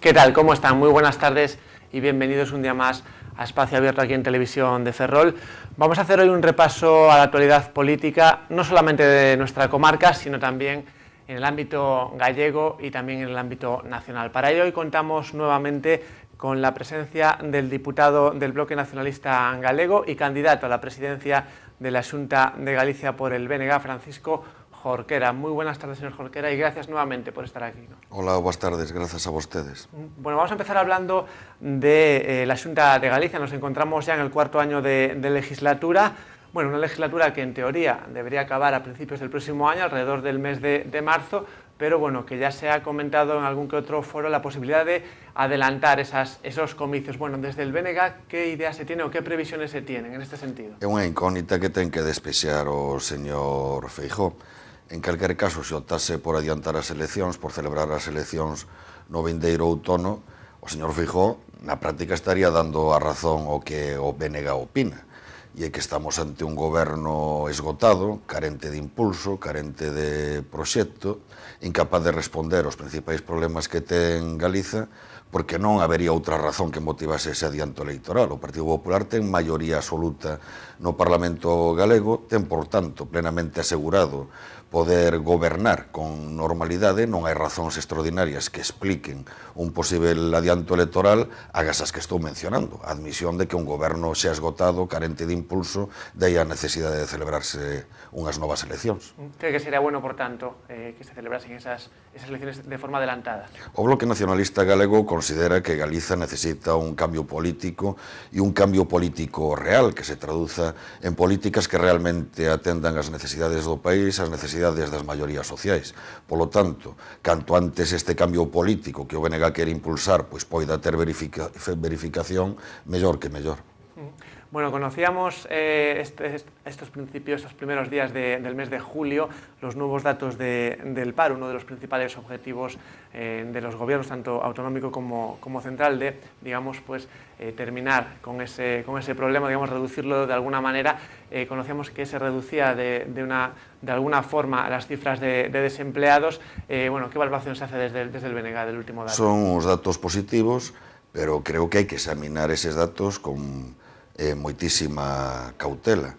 ¿Qué tal? ¿Cómo están? Muy buenas tardes y bienvenidos un día más a Espacio Abierto aquí en Televisión de Ferrol. Vamos a hacer hoy un repaso a la actualidad política, no solamente de nuestra comarca, sino también en el ámbito gallego y también en el ámbito nacional. Para ello hoy contamos nuevamente con la presencia del diputado del Bloque Nacionalista Galego y candidato a la presidencia de la Junta de Galicia por el BNG, Francisco Jorquera. Muy buenas tardes, señor Jorquera, y gracias nuevamente por estar aquí. Hola, buenas tardes, gracias a ustedes. Bueno, vamos a empezar hablando de eh, la Junta de Galicia. Nos encontramos ya en el cuarto año de, legislatura. Bueno, una legislatura que en teoría debería acabar a principios del próximo año, alrededor del mes de marzo, pero bueno, que ya se ha comentado en algún que otro foro la posibilidad de adelantar esas, esos comicios. Bueno, desde el BNG, ¿qué idea se tiene o qué previsiones se tienen en este sentido? É unha incógnita que ten que despeciar o señor Feijó. En calquer caso, se optase por adiantar as eleccións, por celebrar as eleccións no vendeiro outono, o señor Feijó na práctica estaría dando a razón o que o BNG opina e é que estamos ante un goberno esgotado, carente de impulso, carente de proxecto, incapaz de responder aos principais problemas que ten Galiza, porque non habería outra razón que motivase ese adianto electoral. O Partido Popular ten maioría absoluta no Parlamento galego, ten, por tanto, plenamente asegurado poder gobernar con normalidade, non hai razóns extraordinarias que expliquen un posible adianto electoral a as que estou mencionando, a admisión de que un goberno se esgotado, carente de impulso, dei a necesidade de celebrarse unhas novas eleccións. Creo que sería bueno, por tanto, eh, que se celebrasen esas, esas eleccións de forma adelantada. O Bloque Nacionalista Galego con considera que Galiza necesita un cambio político e un cambio político real que se traduza en políticas que realmente atendan as necesidades do país, as necesidades das maiorías sociais. Polo tanto, canto antes este cambio político que o BNG quere impulsar, pois poida ter verificación, mellor que mellor. Mm. Bueno, conocíamos eh, este, estos principios, estos primeros días del mes de julio, los nuevos datos del paro, uno de los principales objetivos eh, de los gobiernos, tanto autonómico como, central, de, digamos, pues eh, terminar con ese, con ese problema, digamos, reducirlo de alguna manera. conocíamos que se reducía de, una, de alguna forma las cifras de, desempleados. bueno, ¿qué evaluación se hace desde, el BNG del último dato? Son unos datos positivos, pero creo que hay que examinar esos datos con eh, moitísima cautela.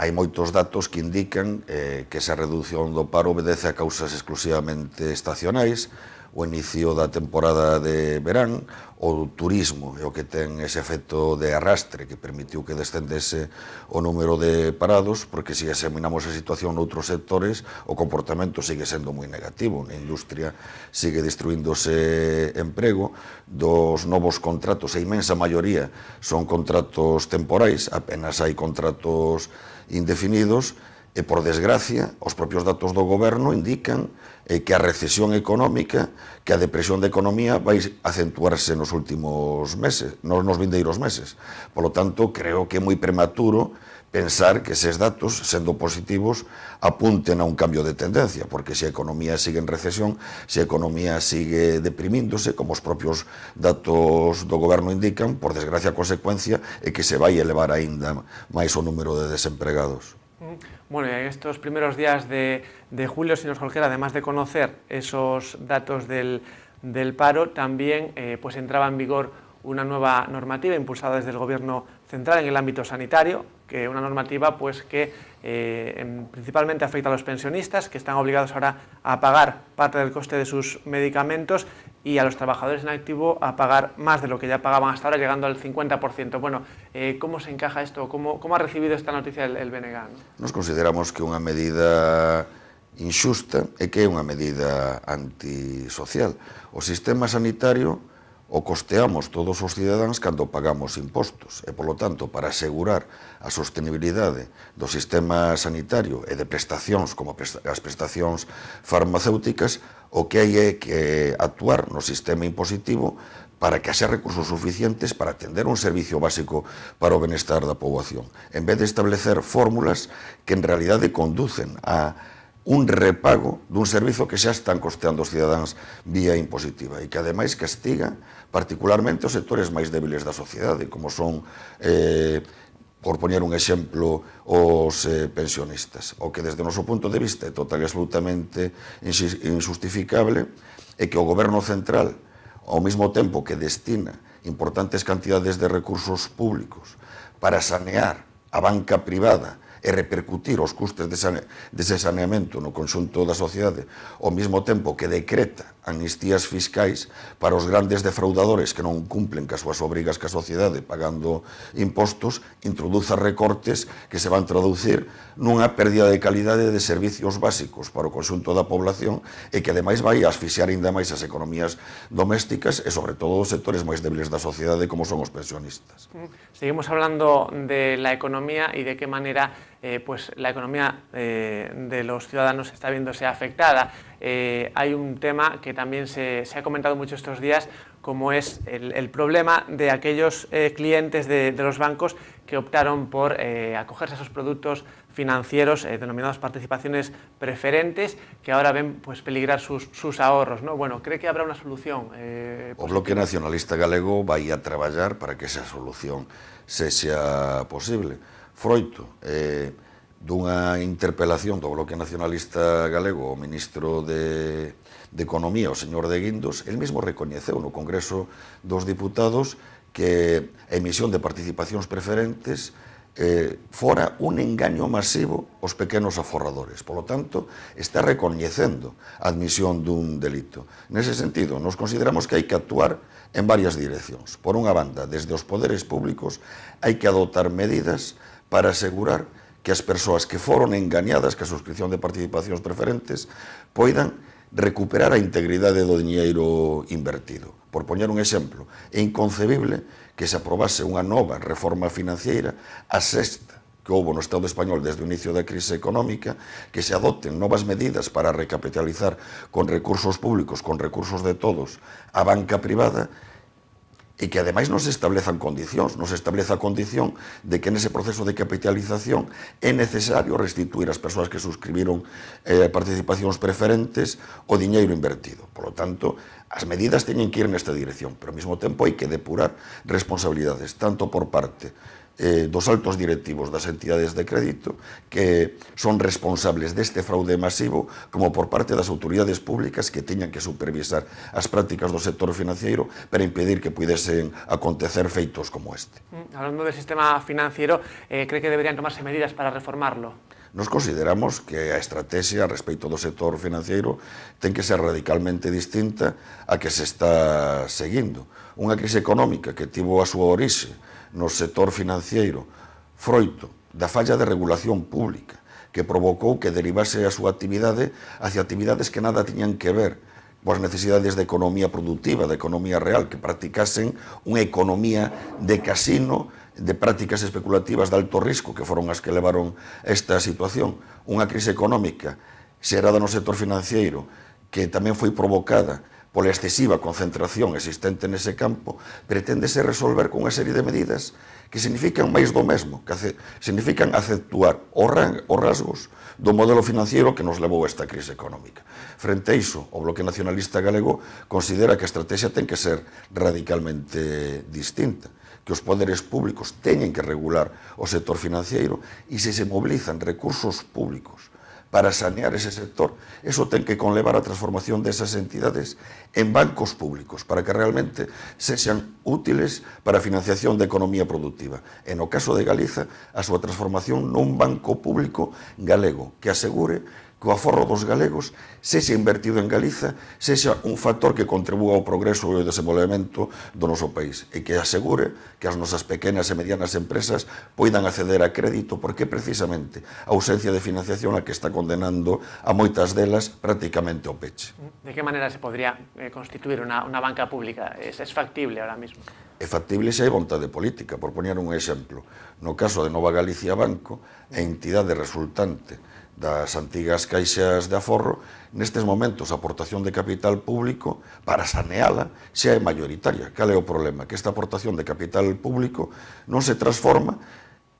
Hai moitos datos que indican eh, que esa reducción do paro obedece a causas exclusivamente estacionais, o inicio da temporada de verán, o turismo é o que ten ese efecto de arrastre que permitiu que descendese o número de parados, porque se examinamos a situación noutros sectores, o comportamento sigue sendo moi negativo. Na industria sigue destruíndose emprego, dos novos contratos, a imensa maioría son contratos temporais, apenas hai contratos indefinidos, E, por desgracia, os propios datos do goberno indican eh, que a recesión económica, que a depresión da economía vai acentuarse nos últimos meses, nos, nos vindeiros meses. Por lo tanto, creo que é moi prematuro pensar que eses datos, sendo positivos, apunten a un cambio de tendencia, porque se a economía sigue en recesión, se a economía sigue deprimíndose, como os propios datos do goberno indican, por desgracia a consecuencia é que se vai elevar aínda máis o número de desempregados. Bueno, en estos primeros días de, julio, si nos Jorquera, además de conocer esos datos del, paro, también eh, pues entraba en vigor una nueva normativa impulsada desde el Gobierno central en el ámbito sanitario, que una normativa pues, que eh, principalmente afecta a los pensionistas, que están obligados ahora a pagar parte del coste de sus medicamentos y a los trabajadores en activo a pagar más de lo que ya pagaban hasta ahora, llegando al 50%. Bueno, eh, ¿cómo se encaja esto? ¿Cómo, ¿Cómo, ha recibido esta noticia el, el BNG? ¿no? Nos consideramos que unha medida inxusta e que é unha medida antisocial. O sistema sanitario o costeamos todos os cidadáns cando pagamos impostos e, polo tanto, para asegurar a sostenibilidade do sistema sanitario e de prestacións como as prestacións farmacéuticas, o que hai é que actuar no sistema impositivo para que haxa recursos suficientes para atender un servicio básico para o benestar da poboación, en vez de establecer fórmulas que en realidade conducen a un repago dun servizo que xa están costeando os cidadáns vía impositiva e que ademais castiga particularmente os sectores máis débiles da sociedade, como son eh, por poñer un exemplo os eh, pensionistas. O que desde o noso punto de vista é total e absolutamente insustificable é que o goberno central, ao mesmo tempo que destina importantes cantidades de recursos públicos para sanear a banca privada e repercutir os custes dese saneamento no conxunto da sociedade ao mesmo tempo que decreta amnistías fiscais para os grandes defraudadores que non cumplen as súas obrigas a sociedade pagando impostos, introduza recortes que se van traducir nunha pérdida de calidade de servicios básicos para o conxunto da población e que ademais vai asfixiar ainda máis as economías domésticas e sobre todo os sectores máis débiles da sociedade como son os pensionistas. Seguimos hablando de la economía y de qué manera Eh, pues la economía eh, de los ciudadanos está viéndose afectada. Eh, hay un tema que también se, ha comentado mucho estos días, como es el, problema de aquellos clientes de, los bancos que optaron por acogerse a esos productos financieros denominados participaciones preferentes, que ahora ven pues, peligrar sus, ahorros. ¿no? Bueno, ¿cree que habrá una solución? lo Bloque Nacionalista Galego vaya a trabajar para que esa solución se sea posible. froito eh, dunha interpelación do Bloque Nacionalista Galego ao Ministro de, de Economía, o señor de Guindos, el mesmo recoñeceu no Congreso dos Diputados que a emisión de participacións preferentes eh, fora un engaño masivo aos pequenos aforradores. Polo tanto, está recoñecendo a admisión dun delito. Nese sentido, nos consideramos que hai que actuar en varias direccións. Por unha banda, desde os poderes públicos, hai que adoptar medidas para asegurar que as persoas que foron engañadas a suscripción de participacións preferentes poidan recuperar a integridade do diñeiro invertido. Por poñer un exemplo, é inconcebible que se aprobase unha nova reforma financiera a sexta que houbo no Estado español desde o inicio da crise económica, que se adopten novas medidas para recapitalizar con recursos públicos, con recursos de todos, a banca privada, e que ademais nos establezan condicións, nos estableza a condición de que nese proceso de capitalización é necesario restituir ás persoas que suscribiron eh, participacións preferentes o diñeiro invertido. Por lo tanto, as medidas teñen que ir nesta dirección, pero ao mesmo tempo hai que depurar responsabilidades tanto por parte eh, dos altos directivos das entidades de crédito que son responsables deste fraude masivo como por parte das autoridades públicas que tiñan que supervisar as prácticas do sector financeiro para impedir que pudesen acontecer feitos como este. Mm, hablando do sistema financiero, eh, cree que deberían tomarse medidas para reformarlo? Nos consideramos que a estrategia respecto do sector financeiro ten que ser radicalmente distinta a que se está seguindo. Unha crise económica que tivo a súa orixe no sector financiero froito da falla de regulación pública que provocou que derivase a súa actividade hacia actividades que nada tiñan que ver coas necesidades de economía productiva, de economía real, que practicasen unha economía de casino, de prácticas especulativas de alto risco, que foron as que levaron esta situación. Unha crise económica xerada no sector financiero, que tamén foi provocada pola excesiva concentración existente nese campo, preténdese resolver con unha serie de medidas que significan máis do mesmo, que significan aceptuar os, rasgos do modelo financiero que nos levou a esta crise económica. Frente a iso, o Bloque Nacionalista Galego considera que a estrategia ten que ser radicalmente distinta que os poderes públicos teñen que regular o sector financeiro e se se mobilizan recursos públicos para sanear ese sector, eso ten que conlevar a transformación desas entidades en bancos públicos para que realmente se sean útiles para a financiación da economía productiva. En o caso de Galiza, a súa transformación nun banco público galego que asegure que o aforro dos galegos sexa invertido en Galiza, sexa un factor que contribúa ao progreso e ao desenvolvemento do noso país e que asegure que as nosas pequenas e medianas empresas poidan acceder a crédito porque precisamente a ausencia de financiación a que está condenando a moitas delas prácticamente ao peche. De que maneira se podría eh, constituir unha, unha banca pública? É factible ahora mismo? É factible se hai vontade política, por poñer un exemplo. No caso de Nova Galicia Banco, a entidade resultante das antigas caixas de aforro, nestes momentos a aportación de capital público para saneala xa é maioritaria. Cal é o problema? Que esta aportación de capital público non se transforma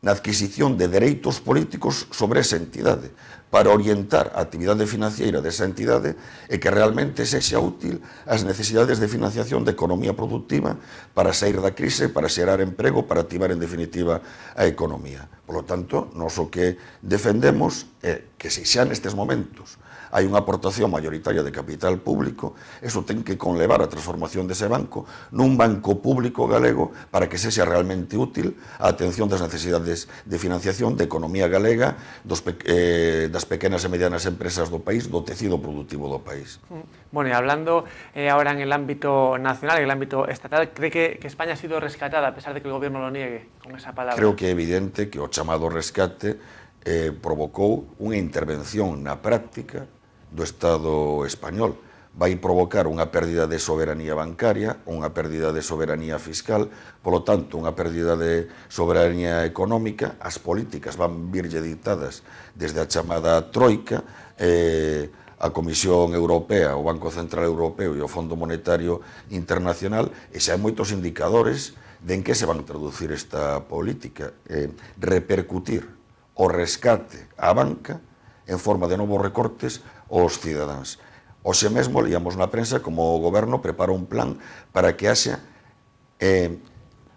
na adquisición de dereitos políticos sobre esa entidade para orientar a actividade financeira desa entidade e que realmente sexa útil as necesidades de financiación de economía productiva para sair da crise, para xerar emprego, para activar en definitiva a economía. Por lo tanto, nos o que defendemos é que se xa nestes momentos hai unha aportación mayoritaria de capital público, eso ten que conlevar a transformación dese banco nun banco público galego para que sexa realmente útil a atención das necesidades de financiación de economía galega, dos, eh, das das pequenas e medianas empresas do país, do tecido productivo do país. Bueno, e hablando eh, ahora en el ámbito nacional, en el ámbito estatal, cree que, que España ha sido rescatada, a pesar de que el gobierno lo niegue con esa palabra? Creo que é evidente que o chamado rescate eh, provocou unha intervención na práctica do Estado español vai provocar unha pérdida de soberanía bancaria, unha pérdida de soberanía fiscal, polo tanto, unha pérdida de soberanía económica, as políticas van virlle dictadas desde a chamada Troika, eh, a Comisión Europea, o Banco Central Europeo e o Fondo Monetario Internacional, e xa hai moitos indicadores de en que se van traducir esta política. Eh, repercutir o rescate á banca en forma de novos recortes aos cidadáns. Oxe mesmo liamos na prensa como o goberno preparou un plan para que haxa eh,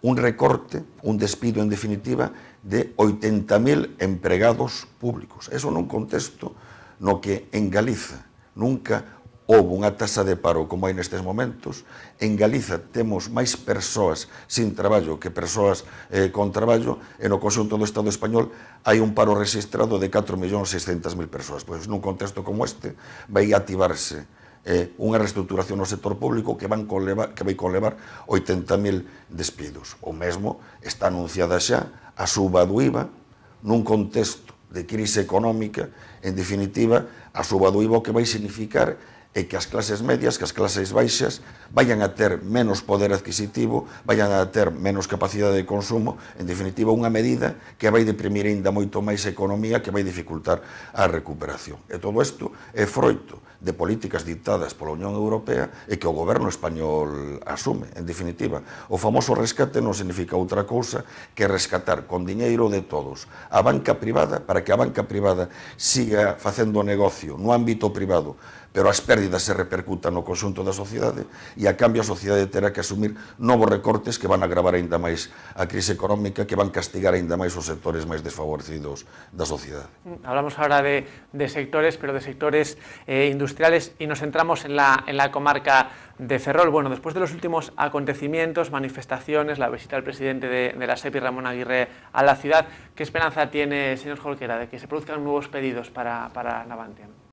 un recorte, un despido en definitiva de 80.000 empregados públicos. Eso nun contexto no que en Galiza nunca houve unha tasa de paro como hai nestes momentos, en Galiza temos máis persoas sin traballo que persoas eh, con traballo, e no conxunto do Estado español hai un paro registrado de 4.600.000 persoas. Pois nun contexto como este vai ativarse eh, unha reestructuración no sector público que, van levar, que vai conlevar 80.000 despidos. O mesmo está anunciada xa a suba do IVA nun contexto de crise económica, en definitiva, a suba do IVA o que vai significar é que as clases medias, que as clases baixas vayan a ter menos poder adquisitivo, vayan a ter menos capacidade de consumo, en definitiva unha medida que vai deprimir ainda moito máis a economía, que vai dificultar a recuperación. E todo isto é froito de políticas dictadas pola Unión Europea e que o goberno español asume, en definitiva. O famoso rescate non significa outra cousa que rescatar con diñeiro de todos a banca privada para que a banca privada siga facendo negocio no ámbito privado pero las pérdidas se repercutan no de la sociedad y e, a cambio a sociedad terá que asumir nuevos recortes que van a agravar aún más la crisis económica, que van a castigar aún más los sectores más desfavorecidos de la sociedad. Hablamos ahora de, sectores, pero de sectores eh, industriales y nos centramos en la, comarca de Ferrol. Bueno, después de los últimos acontecimientos, manifestaciones, la visita del presidente de, la SEPI, Ramón Aguirre, a la ciudad, ¿qué esperanza tiene, señor Jolquera de que se produzcan nuevos pedidos para, para Navantia?